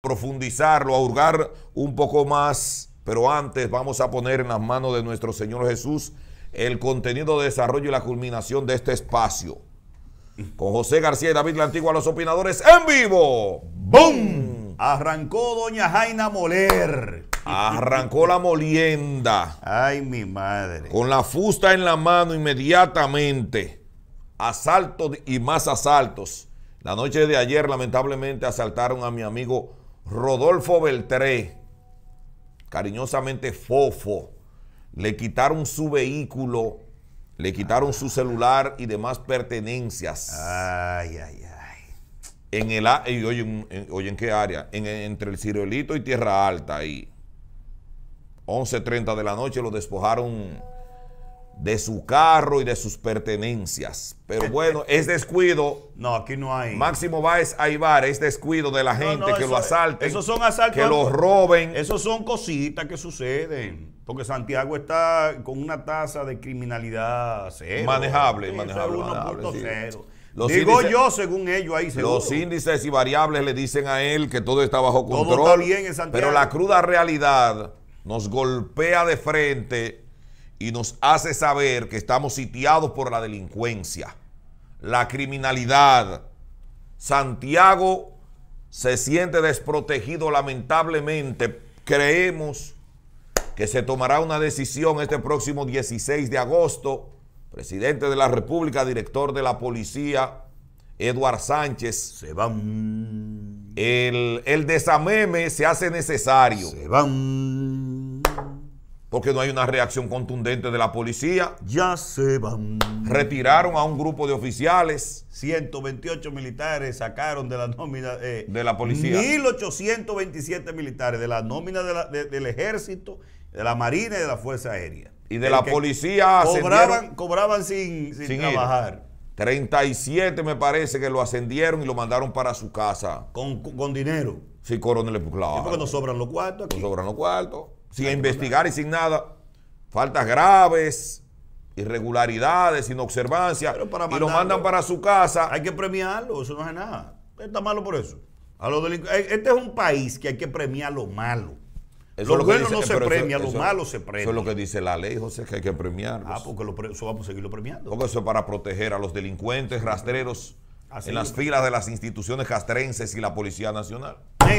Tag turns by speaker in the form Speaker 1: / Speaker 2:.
Speaker 1: profundizarlo, a un poco más, pero antes vamos a poner en las manos de nuestro Señor Jesús el contenido de desarrollo y la culminación de este espacio. Con José García y David La Antigua, los opinadores en vivo. ¡Bum! Arrancó Doña Jaina Moler. Arrancó la molienda. Ay, mi madre. Con la fusta en la mano inmediatamente. Asaltos y más asaltos. La noche de ayer, lamentablemente, asaltaron a mi amigo Rodolfo Beltré, cariñosamente Fofo, le quitaron su vehículo, le quitaron su celular y demás pertenencias. Ay, ay, ay. En el, oye, en, qué área? entre el Ciruelito y Tierra Alta, ahí. 11.30 de la noche lo despojaron de su carro y de sus pertenencias. Pero bueno, es descuido. No, aquí no hay. Máximo Báez Aibar es descuido de la gente que lo asalten. Esos son asaltos. Que lo roben. Esos son cositas que suceden. Porque Santiago
Speaker 2: está con una tasa de criminalidad cero. Manejable, manejable. manejable
Speaker 1: Digo yo, según ellos, ahí Los índices y variables le dicen a él que todo está bajo control. Pero la cruda realidad nos golpea de frente y nos hace saber que estamos sitiados por la delincuencia, la criminalidad. Santiago se siente desprotegido lamentablemente. Creemos que se tomará una decisión este próximo 16 de agosto. Presidente de la República, director de la policía, Eduard Sánchez. Se van. El, desameme se hace necesario. Se van porque no hay una reacción contundente de la policía. Ya se van. Retiraron a un grupo de oficiales.
Speaker 2: 128 militares sacaron de la nómina eh, de la policía. 1827 militares de la nómina del ejército, de la marina y de la fuerza aérea.
Speaker 1: Y de la policía cobraban,
Speaker 2: cobraban sin, sin, trabajar.
Speaker 1: 37 me parece que lo ascendieron y lo mandaron para su casa. Con, dinero. Sí, coronel. Pues, claro. Sí, porque nos sobran los cuartos aquí. No sobran los cuartos sin investigar y sin nada, faltas graves, irregularidades, inobservancia, Pero para y lo mandan para su casa. Hay que premiarlo, eso no es nada. Está malo por eso. A los eh, este es un
Speaker 2: país que hay que premiar lo malo.
Speaker 1: lo, bueno no se premia, lo malo se premia. Eso es lo que dice la ley, José, que hay que premiarlo Ah, porque lo, eso vamos a seguirlo premiando. Porque eso es para proteger a los delincuentes, rastreros, en las filas de las instituciones castrenses y la Policía Nacional.